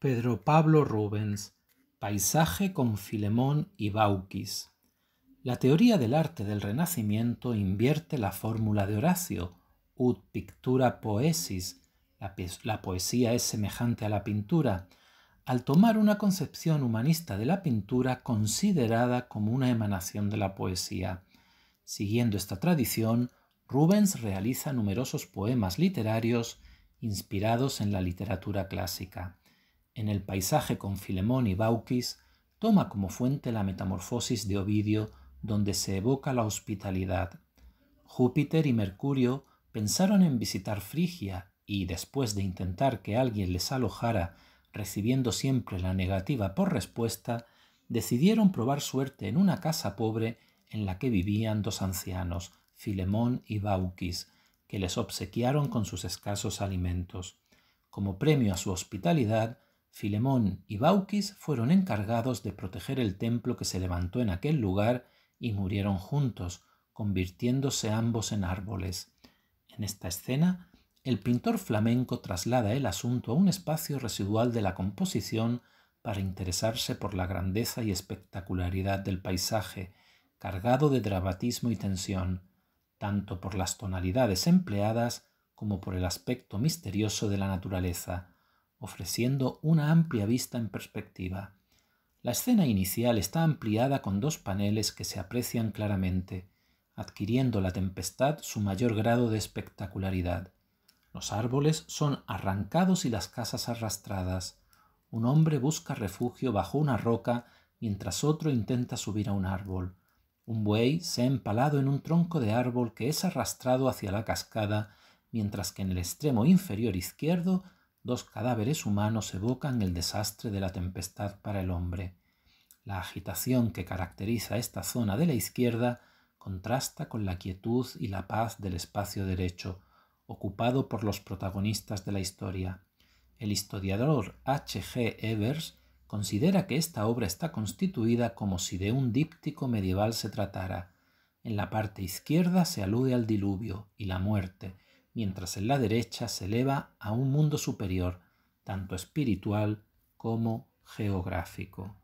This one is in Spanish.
Pedro Pablo Rubens, Paisaje con Filemón y Bauquis. La teoría del arte del Renacimiento invierte la fórmula de Horacio, ut pictura poesis, la, la poesía es semejante a la pintura, al tomar una concepción humanista de la pintura considerada como una emanación de la poesía. Siguiendo esta tradición, Rubens realiza numerosos poemas literarios inspirados en la literatura clásica en el paisaje con Filemón y Baucis, toma como fuente la metamorfosis de Ovidio, donde se evoca la hospitalidad. Júpiter y Mercurio pensaron en visitar Frigia y, después de intentar que alguien les alojara, recibiendo siempre la negativa por respuesta, decidieron probar suerte en una casa pobre en la que vivían dos ancianos, Filemón y Baucis, que les obsequiaron con sus escasos alimentos. Como premio a su hospitalidad, Filemón y Bauquis fueron encargados de proteger el templo que se levantó en aquel lugar y murieron juntos, convirtiéndose ambos en árboles. En esta escena, el pintor flamenco traslada el asunto a un espacio residual de la composición para interesarse por la grandeza y espectacularidad del paisaje, cargado de dramatismo y tensión, tanto por las tonalidades empleadas como por el aspecto misterioso de la naturaleza ofreciendo una amplia vista en perspectiva. La escena inicial está ampliada con dos paneles que se aprecian claramente, adquiriendo la tempestad su mayor grado de espectacularidad. Los árboles son arrancados y las casas arrastradas. Un hombre busca refugio bajo una roca mientras otro intenta subir a un árbol. Un buey se ha empalado en un tronco de árbol que es arrastrado hacia la cascada, mientras que en el extremo inferior izquierdo dos cadáveres humanos evocan el desastre de la tempestad para el hombre. La agitación que caracteriza esta zona de la izquierda contrasta con la quietud y la paz del espacio derecho, ocupado por los protagonistas de la historia. El historiador H. G. Evers considera que esta obra está constituida como si de un díptico medieval se tratara. En la parte izquierda se alude al diluvio y la muerte, mientras en la derecha se eleva a un mundo superior, tanto espiritual como geográfico.